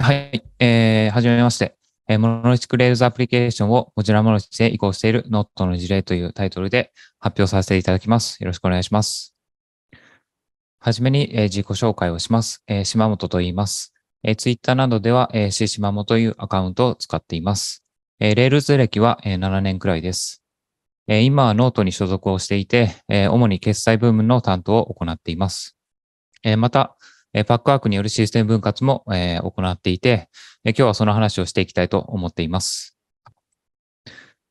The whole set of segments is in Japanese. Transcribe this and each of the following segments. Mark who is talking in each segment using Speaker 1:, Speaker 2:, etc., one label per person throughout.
Speaker 1: はい、えー、はじめまして。えー、モノノテックレールズアプリケーションをこちらモノリテで移行しているノットの事例というタイトルで発表させていただきます。よろしくお願いします。はじめに、えー、自己紹介をします。えー、島本と言います。えー、ツイッターなどでは、えー、シ島本というアカウントを使っています。えー、レールズ歴は、えー、7年くらいです。えー、今はノートに所属をしていて、えー、主に決済部分の担当を行っています。えー、また、えパックワークによるシステム分割も、え行っていて、え今日はその話をしていきたいと思っています。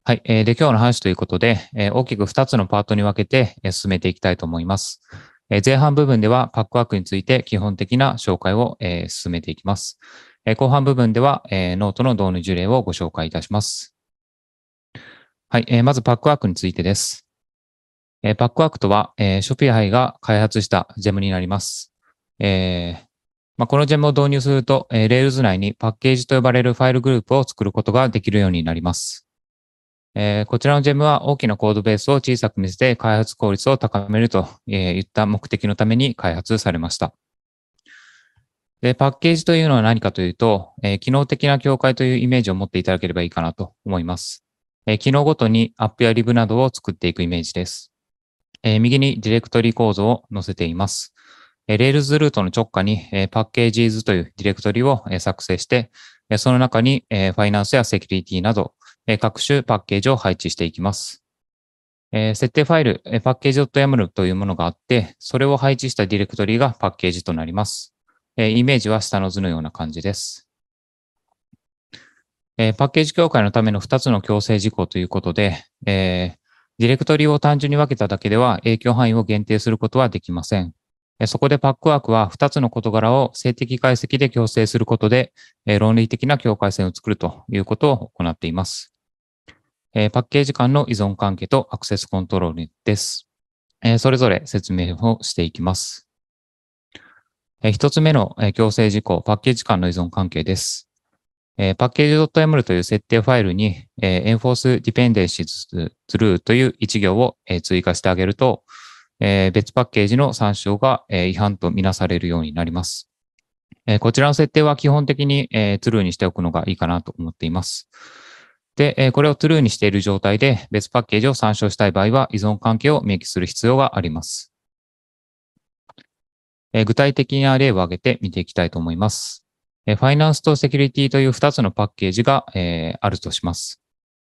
Speaker 1: はい。えで、今日の話ということで、え大きく2つのパートに分けて、え進めていきたいと思います。え前半部分ではパックワークについて基本的な紹介を、え進めていきます。え後半部分では、えノートの導入事例をご紹介いたします。はい。えまずパックワークについてです。えパックワークとは、えショピハイが開発したジェムになります。えー、まあ、このジェムを導入すると、えー、Rails 内にパッケージと呼ばれるファイルグループを作ることができるようになります。えー、こちらのジェムは大きなコードベースを小さく見せて開発効率を高めるといった目的のために開発されました。で、パッケージというのは何かというと、えー、機能的な境界というイメージを持っていただければいいかなと思います。えー、機能ごとにアップやリブなどを作っていくイメージです。えー、右にディレクトリ構造を載せています。レールズルートの直下にパッケージーズというディレクトリを作成して、その中にファイナンスやセキュリティなど各種パッケージを配置していきます。設定ファイル、パッケージ .yaml というものがあって、それを配置したディレクトリがパッケージとなります。イメージは下の図のような感じです。パッケージ協会のための2つの強制事項ということで、ディレクトリを単純に分けただけでは影響範囲を限定することはできません。そこでパックワークは2つの事柄を性的解析で強制することで、論理的な境界線を作るということを行っています。パッケージ間の依存関係とアクセスコントロールです。それぞれ説明をしていきます。1つ目の強制事項、パッケージ間の依存関係です。パッケージ y m l という設定ファイルに enforce dependencies through という一行を追加してあげると、え別パッケージの参照が、え違反とみなされるようになります。えこちらの設定は基本的に、えー、トゥルーにしておくのがいいかなと思っています。で、えこれをトゥルーにしている状態で別パッケージを参照したい場合は依存関係を明記する必要があります。え具体的な例を挙げて見ていきたいと思います。えファイナンスとセキュリティという2つのパッケージが、えあるとします。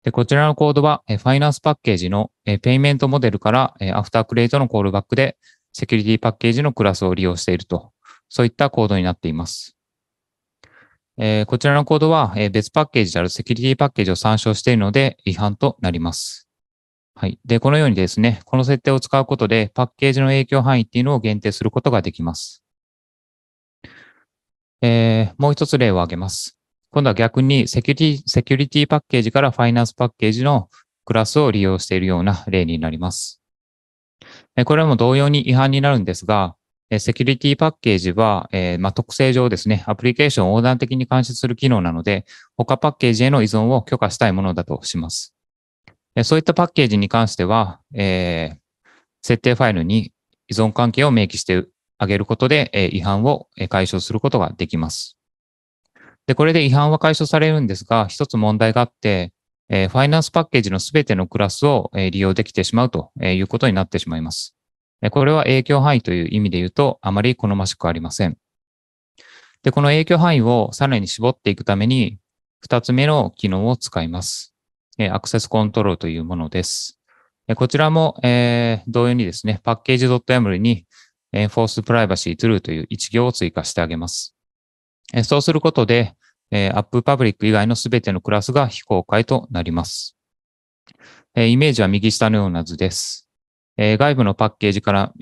Speaker 1: で、こちらのコードは、ファイナンスパッケージのペイメントモデルからアフタークレートのコールバックでセキュリティパッケージのクラスを利用していると、そういったコードになっています。こちらのコードは別パッケージであるセキュリティパッケージを参照しているので違反となります。はい。で、このようにですね、この設定を使うことでパッケージの影響範囲っていうのを限定することができます。えー、もう一つ例を挙げます。今度は逆にセキュリティ、セキュリティパッケージからファイナンスパッケージのクラスを利用しているような例になります。これも同様に違反になるんですが、セキュリティパッケージは、えま特性上ですね、アプリケーションを横断的に監視する機能なので、他パッケージへの依存を許可したいものだとします。そういったパッケージに関しては、えー、設定ファイルに依存関係を明記してあげることで、え違反を解消することができます。で、これで違反は解消されるんですが、一つ問題があって、えファイナンスパッケージのすべてのクラスを、え利用できてしまうということになってしまいます。これは影響範囲という意味で言うと、あまり好ましくありません。で、この影響範囲をさらに絞っていくために、二つ目の機能を使います。アクセスコントロールというものです。こちらも、えー、同様にですね、パッケージ .yaml に Enforce Privacy True という一行を追加してあげます。そうすることで、App Public 以外のすべてのクラスが非公開となります。イメージは右下のような図です。外部のパッケージから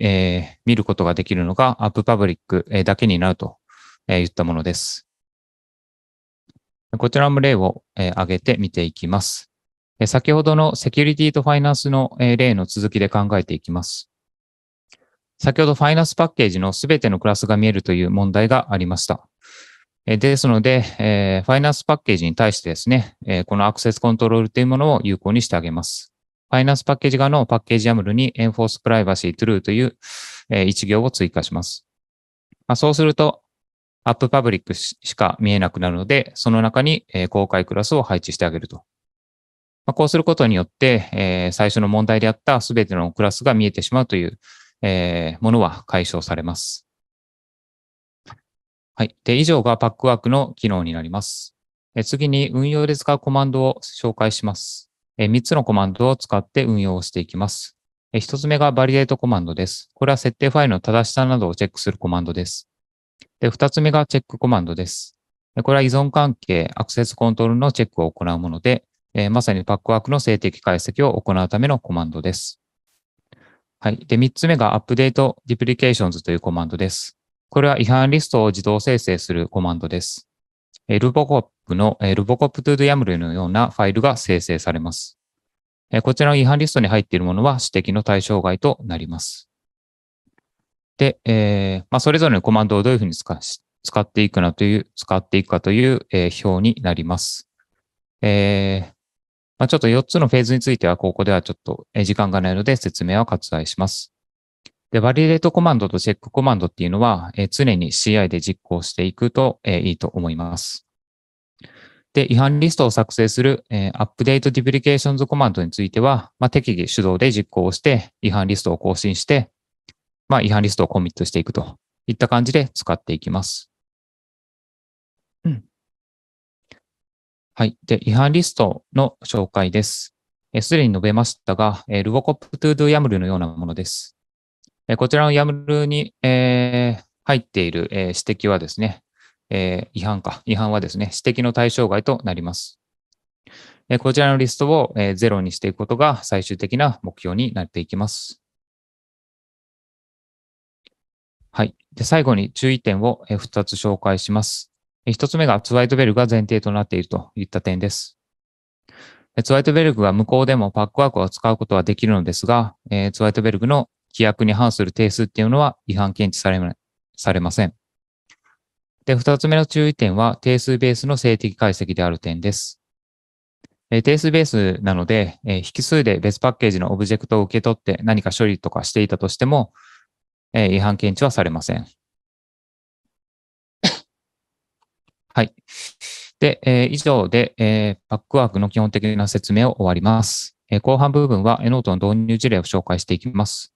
Speaker 1: 見ることができるのが App Public だけになると言ったものです。こちらも例を挙げて見ていきます。先ほどのセキュリティとファイナンスの例の続きで考えていきます。先ほどファイナンスパッケージのすべてのクラスが見えるという問題がありました。ですので、えー、ファイナンスパッケージに対してですね、えー、このアクセスコントロールというものを有効にしてあげます。ファイナンスパッケージ側のパッケージ YAML に Enforce Privacy True という、えー、一行を追加します。まあ、そうすると、App Public しか見えなくなるので、その中に、公開クラスを配置してあげると。まあ、こうすることによって、えー、最初の問題であったすべてのクラスが見えてしまうという、えー、ものは解消されます。はい。で、以上がパックワークの機能になります。え次に運用で使うコマンドを紹介します。え3つのコマンドを使って運用をしていきます。え1つ目がバリデートコマンドです。これは設定ファイルの正しさなどをチェックするコマンドです。で、2つ目がチェックコマンドです。これは依存関係、アクセスコントロールのチェックを行うもので、えまさにパックワークの静的解析を行うためのコマンドです。はい。で、3つ目がアップデートディプリケーションズというコマンドです。これは違反リストを自動生成するコマンドです。ルボコップの、ルボコップトゥ・ do YAML のようなファイルが生成されます。こちらの違反リストに入っているものは指摘の対象外となります。で、えー、まあ、それぞれのコマンドをどういうふうに使使っていくかという、使っていくかという、えー、表になります。えー、まあ、ちょっと4つのフェーズについては、ここではちょっと時間がないので説明は割愛します。で、バリデートコマンドとチェックコマンドっていうのは、え常に CI で実行していくと、えいいと思います。で、違反リストを作成する、えアップデートディプリケーションズコマンドについては、まあ、適宜手動で実行して、違反リストを更新して、まあ、違反リストをコミットしていくといった感じで使っていきます。うん。はい。で、違反リストの紹介です。すでに述べましたが、えルボコップトゥードゥヤムルのようなものです。こちらの YAML に、えー、入っている、えー、指摘はですね、えー、違反か、違反はですね、指摘の対象外となります。えー、こちらのリストを、えー、ゼロにしていくことが最終的な目標になっていきます。はい。で最後に注意点を、えー、2つ紹介します。え1つ目がツワイトベルが前提となっているといった点です。ツワイトベルグは無効でもパックワークを使うことはできるのですが、ツワイトベルグの規約に反する定数っていうのは違反検知されされません。で、二つ目の注意点は定数ベースの性的解析である点です。え定数ベースなので、え引数で別パッケージのオブジェクトを受け取って何か処理とかしていたとしても、え違反検知はされません。はい。で、え以上で、えバックワークの基本的な説明を終わります。え後半部分はノートの導入事例を紹介していきます。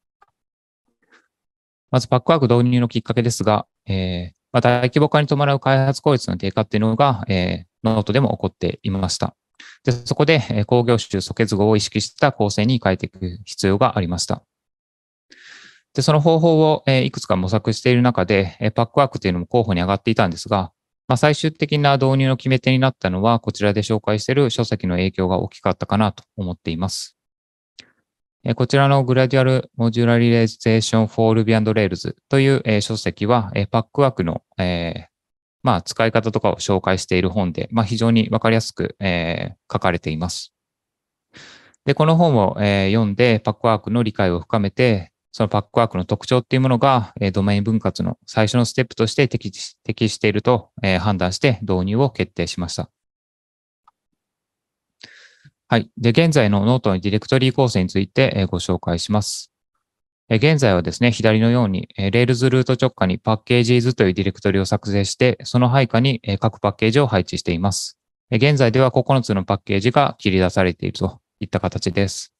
Speaker 1: まずパックワーク導入のきっかけですが、えー、まあ、大規模化に伴う開発効率の低下っていうのが、えー、ノートでも起こっていました。でそこで、えー、工業種素結合を意識した構成に変えていく必要がありました。で、その方法を、えー、いくつか模索している中で、えー、ックワークというのも候補に上がっていたんですが、まあ、最終的な導入の決め手になったのは、こちらで紹介している書籍の影響が大きかったかなと思っています。こちらのグラデュアルモジュラリレーゼーションフォールビアンドレールズという書籍は、パックワークの、えまあ、使い方とかを紹介している本で、まあ、非常にわかりやすく、え書かれています。で、この本を、え読んで、パックワークの理解を深めて、そのパックワークの特徴っていうものが、えドメイン分割の最初のステップとして適していると、え判断して導入を決定しました。はい。で、現在のノートのディレクトリー構成についてご紹介します。現在はですね、左のように Rails ルート直下にパッケージ図というディレクトリを作成して、その配下に各パッケージを配置しています。現在では9つのパッケージが切り出されているといった形です。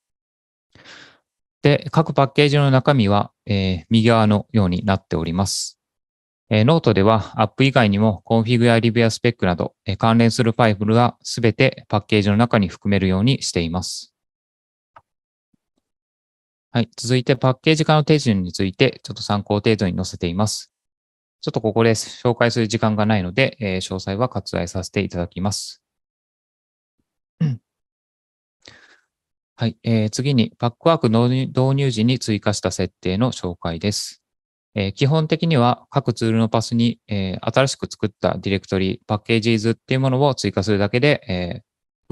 Speaker 1: で、各パッケージの中身は、えー、右側のようになっております。えー、ノートではアップ以外にもコンフィグやリビアスペックなど、えー、関連するファイルがすべてパッケージの中に含めるようにしています。はい。続いてパッケージ化の手順についてちょっと参考程度に載せています。ちょっとここで紹介する時間がないので、えー、詳細は割愛させていただきます。はい、えー、次に、パックワーク導入時に追加した設定の紹介です。え基本的には各ツールのパスに、え新しく作ったディレクトリ、パッケージ図っていうものを追加するだけで、え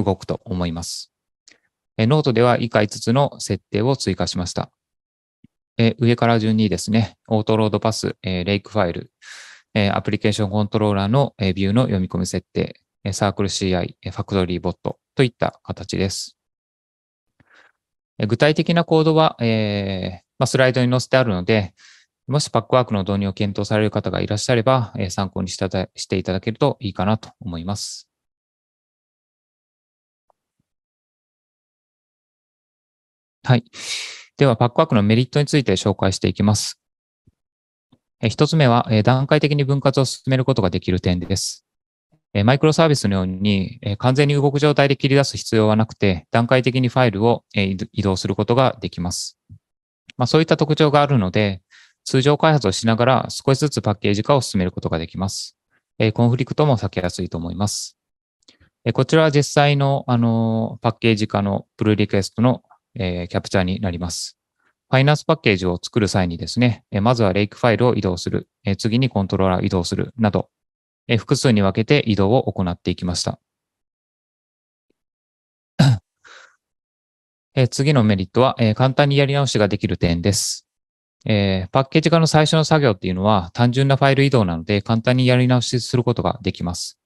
Speaker 1: 動くと思います。えノートでは以下5つの設定を追加しました。え上から順にですね、オートロードパス、えレイクファイル、えアプリケーションコントローラーの、えビューの読み込み設定、えサークル CI、ファクトリーボットといった形です。具体的なコードは、えまスライドに載せてあるので、もしパックワークの導入を検討される方がいらっしゃれば、え参考にしてしていただけるといいかなと思います。はい。では、パックワークのメリットについて紹介していきます。一つ目は、段階的に分割を進めることができる点です。マイクロサービスのように、完全に動く状態で切り出す必要はなくて、段階的にファイルを移動することができます。まあ、そういった特徴があるので、通常開発をしながら少しずつパッケージ化を進めることができます。えコンフリクトも避けやすいと思います。えこちらは実際の、あのパッケージ化のプルリクエストの、えキャプチャーになります。ファイナンスパッケージを作る際にですね、まずはレイクファイルを移動する、次にコントローラーを移動するなど、複数に分けて移動を行っていきました。次のメリットは、簡単にやり直しができる点です。えー、パッケージ化の最初の作業っていうのは単純なファイル移動なので簡単にやり直しすることができます。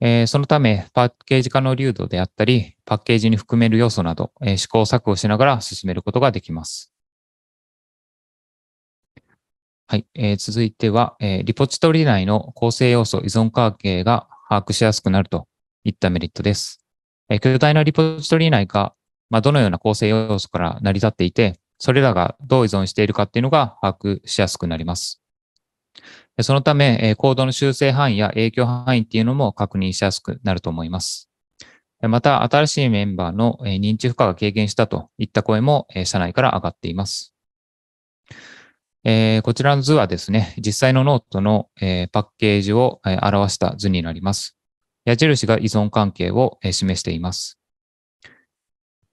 Speaker 1: えー、そのため、パッケージ化の流度であったり、パッケージに含める要素など、えー、試行錯誤しながら進めることができます。はい、えー、続いては、えー、リポジトリ内の構成要素依存関係が把握しやすくなるといったメリットです。えー、巨大なリポジトリ内が、まあ、どのような構成要素から成り立っていて、それらがどう依存しているかっていうのが把握しやすくなります。そのため、行動の修正範囲や影響範囲っていうのも確認しやすくなると思います。また、新しいメンバーの認知負荷が軽減したといった声も社内から上がっています。えこちらの図はですね、実際のノートの、えパッケージを、え表した図になります。矢印が依存関係を、え示しています。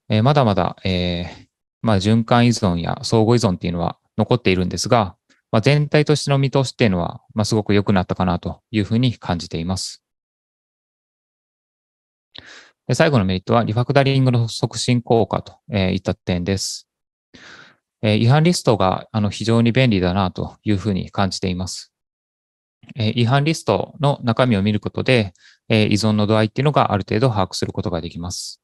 Speaker 1: えまだまだ、えまあ、循環依存や相互依存っていうのは残っているんですが、まあ、全体としての見通しっていうのは、まあ、すごく良くなったかなというふうに感じています。で最後のメリットは、リファクタリングの促進効果といった点です。え違反リストがあの非常に便利だなというふうに感じています。え違反リストの中身を見ることで、え依存の度合いっていうのがある程度把握することができます。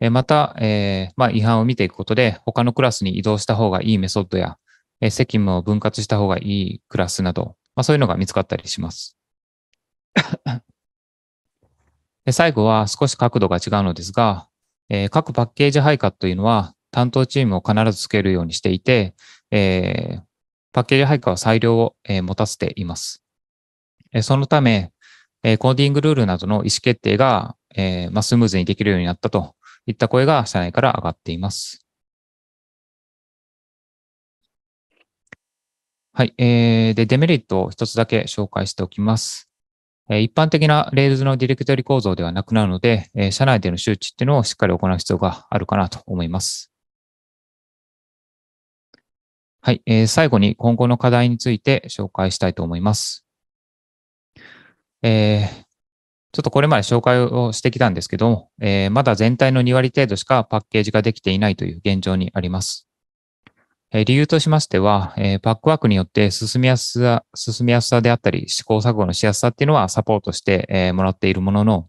Speaker 1: また、えー、まあ、違反を見ていくことで、他のクラスに移動した方がいいメソッドや、え責務を分割した方がいいクラスなど、まあ、そういうのが見つかったりします。最後は少し角度が違うのですが、え各パッケージ配下というのは担当チームを必ずつけるようにしていて、えー、パッケージ配下は裁量を、え持たせています。えそのため、えコーディングルールなどの意思決定が、えまスムーズにできるようになったといった声が社内から上がっています。はい。えー、で、デメリットを一つだけ紹介しておきます。え一般的な Rails のディレクトリ構造ではなくなるので、え社内での周知っていうのをしっかり行う必要があるかなと思います。はい。えー、最後に今後の課題について紹介したいと思います。えー、ちょっとこれまで紹介をしてきたんですけども、えー、まだ全体の2割程度しかパッケージができていないという現状にあります。えー、理由としましては、えー、ックワークによって進みやすさ、進みやすさであったり、試行錯誤のしやすさっていうのはサポートして、えもらっているものの、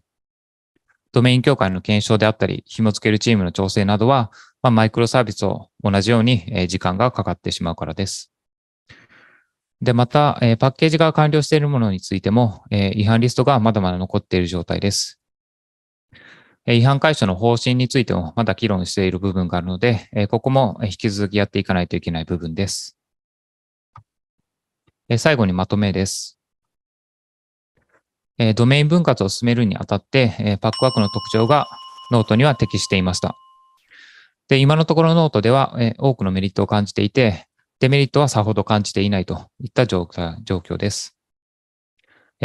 Speaker 1: ドメイン協会の検証であったり、紐付けるチームの調整などは、まあ、マイクロサービスを同じように時間がかかってしまうからです。で、また、えー、パッケージが完了しているものについても、えー、違反リストがまだまだ残っている状態です。えー、違反解消の方針についてもまだ議論している部分があるので、えー、ここも引き続きやっていかないといけない部分です。えー、最後にまとめです。えー、ドメイン分割を進めるにあたって、えー、パックワークの特徴がノートには適していました。で、今のところノートでは、えー、多くのメリットを感じていて、デメリットはさほど感じていないといった状況です。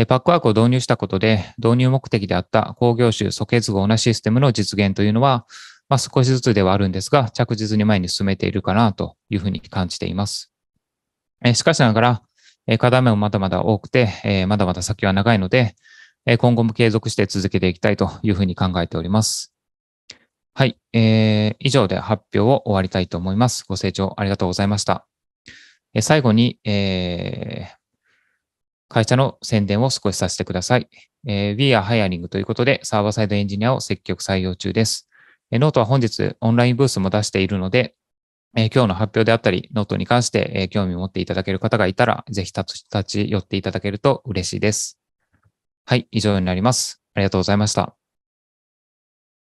Speaker 1: パックワークを導入したことで、導入目的であった工業種素結合なシステムの実現というのは、まあ、少しずつではあるんですが、着実に前に進めているかなというふうに感じています。しかしながら、課題もまだまだ多くて、まだまだ先は長いので、今後も継続して続けていきたいというふうに考えております。はい、えー、以上で発表を終わりたいと思います。ご清聴ありがとうございました。最後に、えー、会社の宣伝を少しさせてください。えー、We are hiring ということで、サーバーサイドエンジニアを積極採用中です。えー、ノートは本日オンラインブースも出しているので、えー、今日の発表であったり、ノートに関して、えー、興味を持っていただける方がいたら、ぜひ立ち寄っていただけると嬉しいです。はい、以上になります。ありがとうございました。